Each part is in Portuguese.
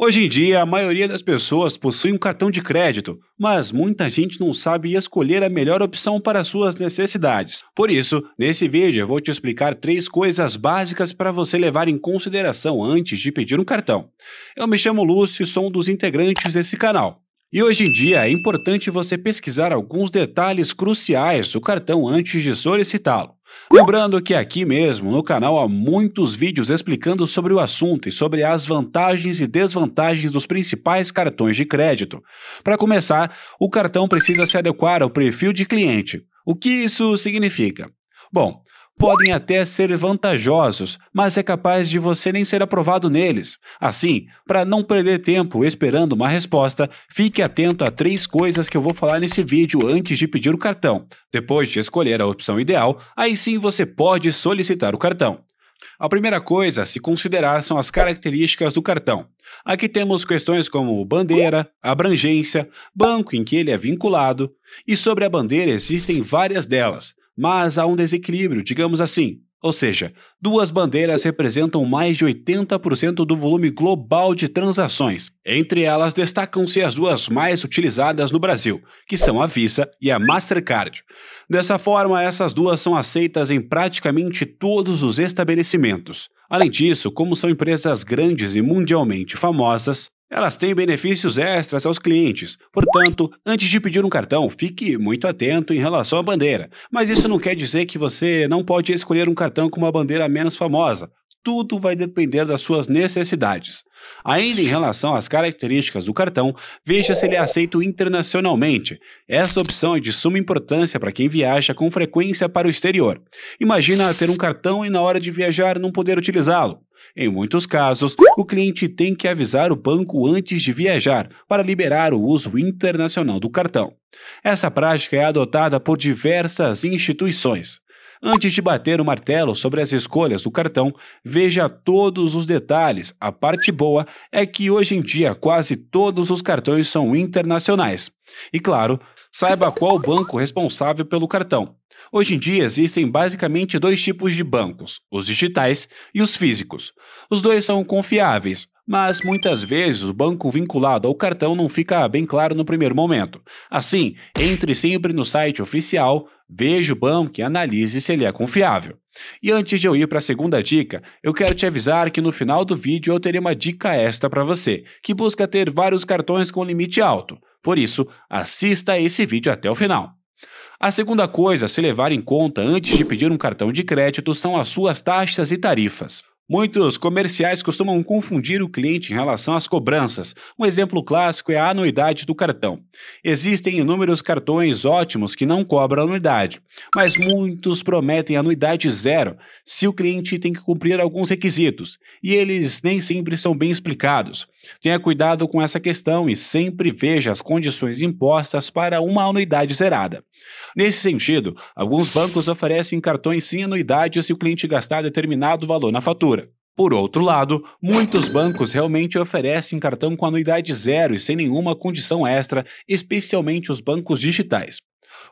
Hoje em dia, a maioria das pessoas possui um cartão de crédito, mas muita gente não sabe escolher a melhor opção para suas necessidades. Por isso, nesse vídeo eu vou te explicar três coisas básicas para você levar em consideração antes de pedir um cartão. Eu me chamo Lúcio e sou um dos integrantes desse canal. E hoje em dia é importante você pesquisar alguns detalhes cruciais do cartão antes de solicitá-lo. Lembrando que aqui mesmo no canal há muitos vídeos explicando sobre o assunto e sobre as vantagens e desvantagens dos principais cartões de crédito. Para começar, o cartão precisa se adequar ao perfil de cliente. O que isso significa? Bom, podem até ser vantajosos, mas é capaz de você nem ser aprovado neles. Assim, para não perder tempo esperando uma resposta, fique atento a três coisas que eu vou falar nesse vídeo antes de pedir o cartão. Depois de escolher a opção ideal, aí sim você pode solicitar o cartão. A primeira coisa a se considerar são as características do cartão. Aqui temos questões como bandeira, abrangência, banco em que ele é vinculado, e sobre a bandeira existem várias delas mas há um desequilíbrio, digamos assim. Ou seja, duas bandeiras representam mais de 80% do volume global de transações. Entre elas destacam-se as duas mais utilizadas no Brasil, que são a Visa e a Mastercard. Dessa forma, essas duas são aceitas em praticamente todos os estabelecimentos. Além disso, como são empresas grandes e mundialmente famosas, elas têm benefícios extras aos clientes. Portanto, antes de pedir um cartão, fique muito atento em relação à bandeira. Mas isso não quer dizer que você não pode escolher um cartão com uma bandeira menos famosa. Tudo vai depender das suas necessidades. Ainda em relação às características do cartão, veja se ele é aceito internacionalmente. Essa opção é de suma importância para quem viaja com frequência para o exterior. Imagina ter um cartão e na hora de viajar não poder utilizá-lo. Em muitos casos, o cliente tem que avisar o banco antes de viajar para liberar o uso internacional do cartão. Essa prática é adotada por diversas instituições. Antes de bater o martelo sobre as escolhas do cartão, veja todos os detalhes. A parte boa é que hoje em dia quase todos os cartões são internacionais. E claro, Saiba qual o banco responsável pelo cartão. Hoje em dia existem basicamente dois tipos de bancos: os digitais e os físicos. Os dois são confiáveis, mas muitas vezes o banco vinculado ao cartão não fica bem claro no primeiro momento. Assim, entre sempre no site oficial, veja o banco e analise se ele é confiável. E antes de eu ir para a segunda dica, eu quero te avisar que no final do vídeo eu terei uma dica extra para você, que busca ter vários cartões com limite alto. Por isso, assista esse vídeo até o final. A segunda coisa a se levar em conta antes de pedir um cartão de crédito são as suas taxas e tarifas. Muitos comerciais costumam confundir o cliente em relação às cobranças. Um exemplo clássico é a anuidade do cartão. Existem inúmeros cartões ótimos que não cobram anuidade, mas muitos prometem anuidade zero se o cliente tem que cumprir alguns requisitos, e eles nem sempre são bem explicados. Tenha cuidado com essa questão e sempre veja as condições impostas para uma anuidade zerada. Nesse sentido, alguns bancos oferecem cartões sem anuidade se o cliente gastar determinado valor na fatura. Por outro lado, muitos bancos realmente oferecem cartão com anuidade zero e sem nenhuma condição extra, especialmente os bancos digitais.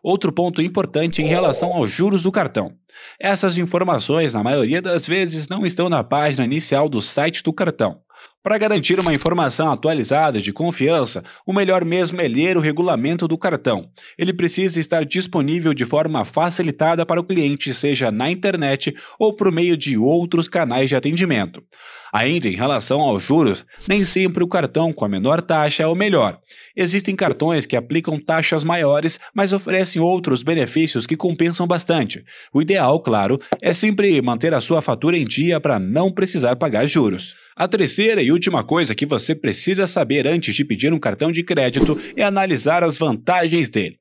Outro ponto importante em relação aos juros do cartão. Essas informações, na maioria das vezes, não estão na página inicial do site do cartão. Para garantir uma informação atualizada de confiança, o melhor mesmo é ler o regulamento do cartão. Ele precisa estar disponível de forma facilitada para o cliente, seja na internet ou por meio de outros canais de atendimento. Ainda em relação aos juros, nem sempre o cartão com a menor taxa é o melhor. Existem cartões que aplicam taxas maiores, mas oferecem outros benefícios que compensam bastante. O ideal, claro, é sempre manter a sua fatura em dia para não precisar pagar juros. A terceira e última coisa que você precisa saber antes de pedir um cartão de crédito é analisar as vantagens dele.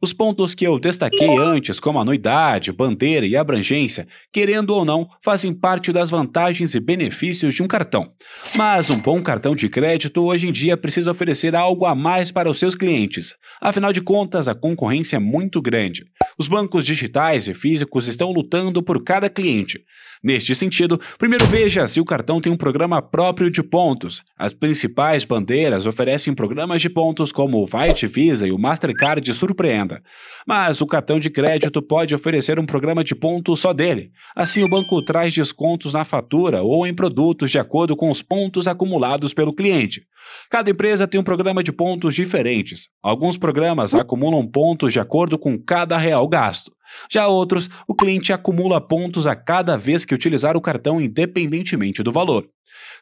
Os pontos que eu destaquei antes, como anuidade, bandeira e abrangência, querendo ou não, fazem parte das vantagens e benefícios de um cartão. Mas um bom cartão de crédito hoje em dia precisa oferecer algo a mais para os seus clientes. Afinal de contas, a concorrência é muito grande os bancos digitais e físicos estão lutando por cada cliente. Neste sentido, primeiro veja se o cartão tem um programa próprio de pontos. As principais bandeiras oferecem programas de pontos como o Vite Visa e o Mastercard Surpreenda. Mas o cartão de crédito pode oferecer um programa de pontos só dele. Assim, o banco traz descontos na fatura ou em produtos de acordo com os pontos acumulados pelo cliente. Cada empresa tem um programa de pontos diferentes. Alguns programas acumulam pontos de acordo com cada real gasto. Já outros, o cliente acumula pontos a cada vez que utilizar o cartão, independentemente do valor.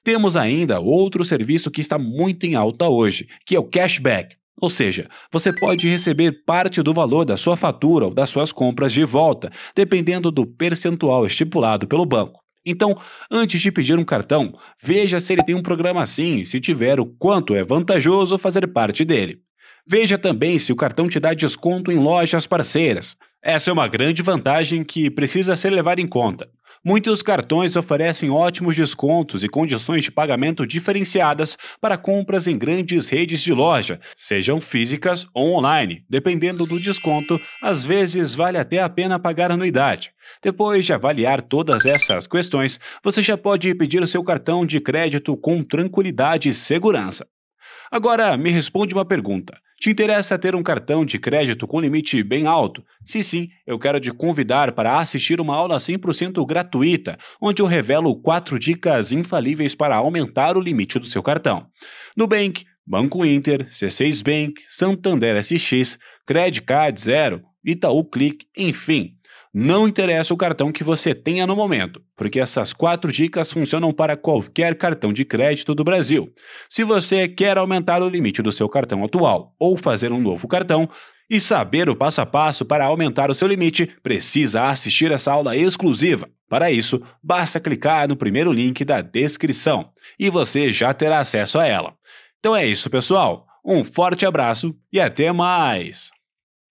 Temos ainda outro serviço que está muito em alta hoje, que é o cashback. Ou seja, você pode receber parte do valor da sua fatura ou das suas compras de volta, dependendo do percentual estipulado pelo banco. Então, antes de pedir um cartão, veja se ele tem um programa assim e se tiver o quanto é vantajoso fazer parte dele. Veja também se o cartão te dá desconto em lojas parceiras. Essa é uma grande vantagem que precisa ser levada em conta. Muitos cartões oferecem ótimos descontos e condições de pagamento diferenciadas para compras em grandes redes de loja, sejam físicas ou online. Dependendo do desconto, às vezes vale até a pena pagar anuidade. Depois de avaliar todas essas questões, você já pode pedir o seu cartão de crédito com tranquilidade e segurança. Agora, me responde uma pergunta. Te interessa ter um cartão de crédito com limite bem alto? Se sim, eu quero te convidar para assistir uma aula 100% gratuita, onde eu revelo quatro dicas infalíveis para aumentar o limite do seu cartão. Nubank, Banco Inter, C6 Bank, Santander SX, Card Zero, Itaú Click, enfim, não interessa o cartão que você tenha no momento, porque essas quatro dicas funcionam para qualquer cartão de crédito do Brasil. Se você quer aumentar o limite do seu cartão atual ou fazer um novo cartão, e saber o passo a passo para aumentar o seu limite, precisa assistir essa aula exclusiva. Para isso, basta clicar no primeiro link da descrição e você já terá acesso a ela. Então é isso, pessoal. Um forte abraço e até mais!